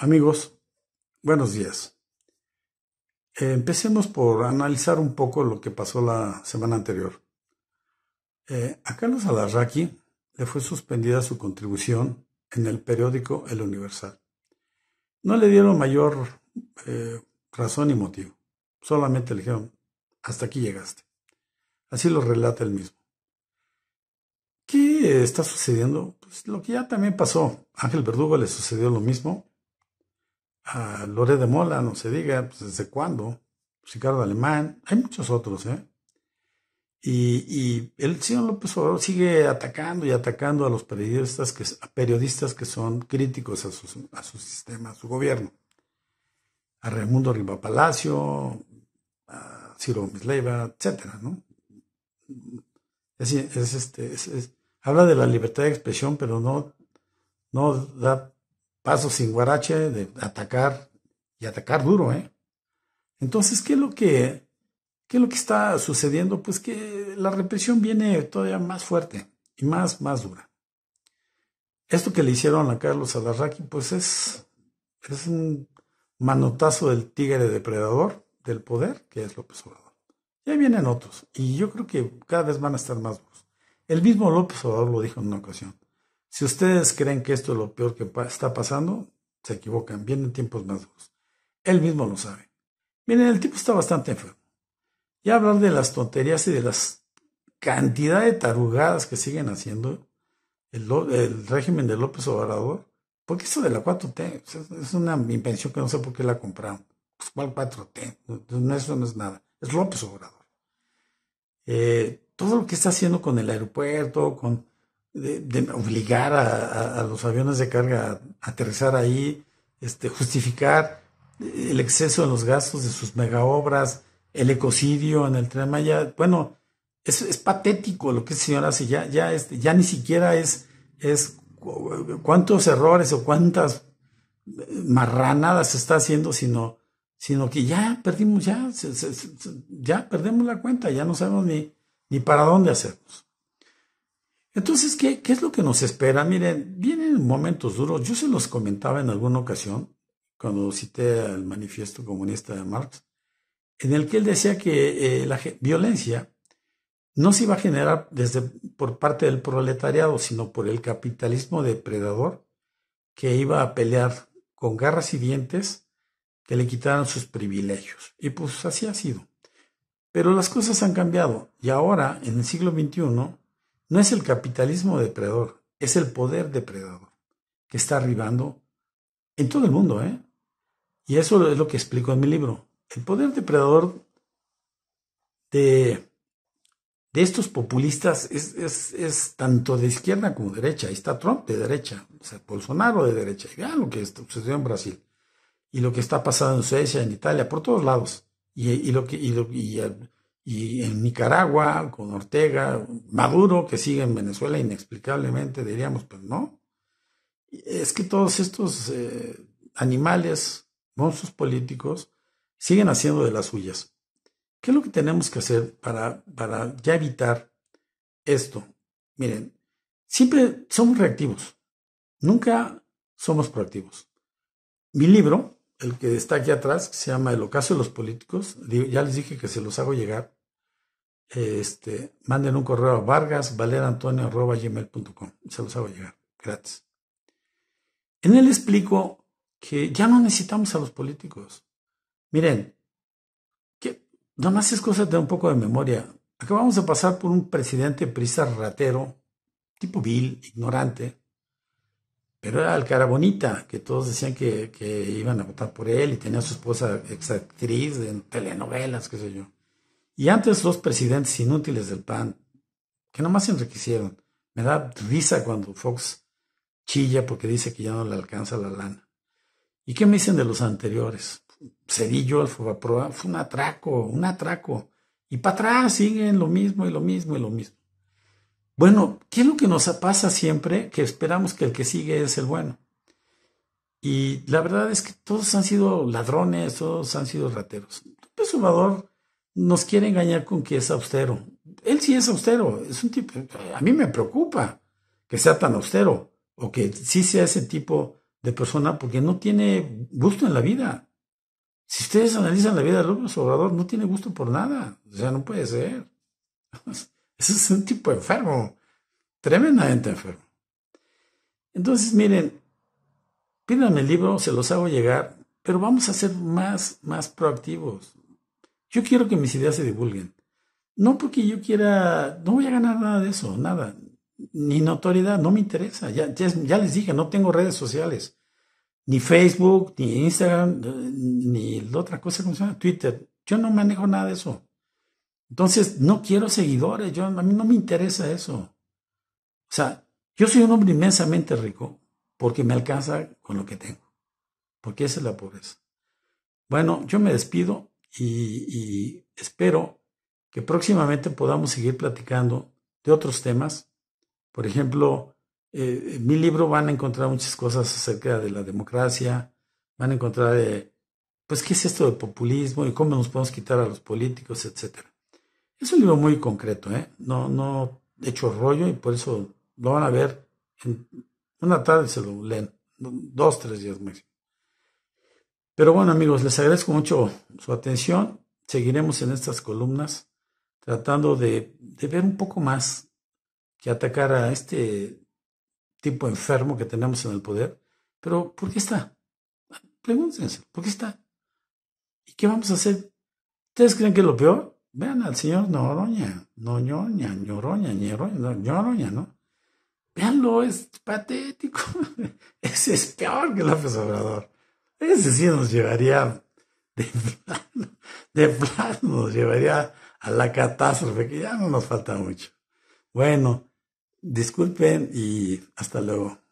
Amigos, buenos días. Eh, empecemos por analizar un poco lo que pasó la semana anterior. Eh, a Carlos Alarraqui le fue suspendida su contribución en el periódico El Universal. No le dieron mayor eh, razón y motivo. Solamente le dijeron, hasta aquí llegaste. Así lo relata él mismo. ¿Qué está sucediendo? Pues lo que ya también pasó. Ángel Verdugo le sucedió lo mismo a Lore de Mola, no se diga, pues desde cuándo, Ricardo Alemán, hay muchos otros, ¿eh? Y, el señor López Obrador sigue atacando y atacando a los periodistas que, periodistas que son críticos a, a su sistema, a su gobierno. A Raimundo Riva Palacio, a Ciro Misleva, etcétera, ¿no? Es, este, habla de la libertad de expresión, pero no, no da paso sin guarache, de atacar y atacar duro, ¿eh? Entonces, ¿qué es lo que, qué lo que está sucediendo? Pues que la represión viene todavía más fuerte y más, más dura. Esto que le hicieron a Carlos Alarraqui, pues es, es un manotazo del tigre depredador del poder, que es López Obrador. Ya vienen otros, y yo creo que cada vez van a estar más duros. El mismo López Obrador lo dijo en una ocasión. Si ustedes creen que esto es lo peor que está pasando, se equivocan, vienen tiempos más duros. Él mismo lo sabe. Miren, el tipo está bastante enfermo. Y hablar de las tonterías y de las cantidad de tarugadas que siguen haciendo el, régimen de López Obrador, porque eso de la 4T es una invención que no sé por qué la compraron. Pues, ¿Cuál 4T? eso no es nada. Es López Obrador. Eh, todo lo que está haciendo con el aeropuerto, con de, obligar a, los aviones de carga a aterrizar ahí, este, justificar el exceso de los gastos de sus megaobras, el ecocidio en el Tren Bueno, es, patético lo que el este señor hace. Ya, ya, este, ya ni siquiera es, es cuántos errores o cuántas marranadas está haciendo, sino, sino que ya perdimos, ya, ya perdemos la cuenta, ya no sabemos ni, ni para dónde hacernos. Entonces, ¿qué, ¿qué es lo que nos espera? Miren, vienen momentos duros. Yo se los comentaba en alguna ocasión, cuando cité el manifiesto comunista de Marx, en el que él decía que eh, la violencia no se iba a generar desde por parte del proletariado, sino por el capitalismo depredador que iba a pelear con garras y dientes que le quitaran sus privilegios. Y pues así ha sido. Pero las cosas han cambiado y ahora, en el siglo XXI, no es el capitalismo depredador, es el poder depredador que está arribando en todo el mundo. ¿eh? Y eso es lo que explico en mi libro. El poder depredador de, de estos populistas es, tanto de izquierda como de derecha. Ahí está Trump de derecha, o sea, Bolsonaro de derecha. Y vean lo que sucedió en Brasil y lo que está pasando en Suecia, en Italia, por todos lados. Y, lo que, y, y en Nicaragua con Ortega, Maduro que sigue en Venezuela inexplicablemente, diríamos, pues no. Es que todos estos eh, animales, monstruos políticos, siguen haciendo de las suyas. ¿Qué es lo que tenemos que hacer para, para ya evitar esto? Miren, siempre somos reactivos, nunca somos proactivos. Mi libro, el que está aquí atrás, que se llama El ocaso de los políticos, ya les dije que se los hago llegar, este, manden un correo a vargas gmail.com Se los hago llegar, gratis. En él explico que ya no necesitamos a los políticos. Miren, que nada es cosa de un poco de memoria. Acabamos de pasar por un presidente prisa ratero, tipo vil, ignorante, pero era el cara bonita, que todos decían que, que iban a votar por él y tenía su esposa exactriz en telenovelas, qué sé yo. Y antes los presidentes inútiles del PAN, que nomás se enriquecieron. Me da risa cuando Fox chilla porque dice que ya no le alcanza la lana. ¿Y qué me dicen de los anteriores? Cerillo, Alfobaproa, fue un atraco, un atraco. Y para atrás siguen lo mismo y lo mismo y lo mismo. Bueno, ¿qué es lo que nos pasa siempre? Que esperamos que el que sigue es el bueno. Y la verdad es que todos han sido ladrones, todos han sido rateros nos quiere engañar con que es austero. Él sí es austero, es un tipo, a mí me preocupa que sea tan austero o que sí sea ese tipo de persona porque no tiene gusto en la vida. Si ustedes analizan la vida de López Obrador, no tiene gusto por nada. O sea, no puede ser. Ese es un tipo enfermo, tremendamente enfermo. Entonces, miren, pídanme el libro, se los hago llegar, pero vamos a ser más, más proactivos, yo quiero que mis ideas se divulguen. No porque yo quiera, no voy a ganar nada de eso, nada. Ni notoriedad, no me interesa. Ya, les dije, no tengo redes sociales. Ni Facebook, ni Instagram, eh, ni la otra cosa como se llama, Twitter. Yo no manejo nada de eso. Entonces, no quiero seguidores. Yo, a mí no me interesa eso. O sea, yo soy un hombre inmensamente rico porque me alcanza con lo que tengo. Porque esa es la pobreza. Bueno, yo me despido y, espero que próximamente podamos seguir platicando de otros temas. Por ejemplo, eh, en mi libro van a encontrar muchas cosas acerca de la democracia, van a encontrar, eh, pues, qué es esto del populismo y cómo nos podemos quitar a los políticos, etcétera. Es un libro muy concreto, ¿eh? no, no hecho rollo y por eso lo van a ver en una tarde, se lo leen, dos, tres días máximo. Pero bueno amigos, les agradezco mucho su atención. Seguiremos en estas columnas tratando de, ver un poco más que atacar a este tipo enfermo que tenemos en el poder. Pero ¿por qué está? Pregúntense, ¿por qué está? ¿Y qué vamos a hacer? ¿Ustedes creen que es lo peor? Vean al señor Noroña, Noñoña, Ñoroña, Ñoroña, Ñoroña, ¿no? Veanlo, es patético. Ese es peor que López Obrador. Ese sí nos llevaría de plano, de plano nos llevaría a la catástrofe, que ya no nos falta mucho. Bueno, disculpen y hasta luego.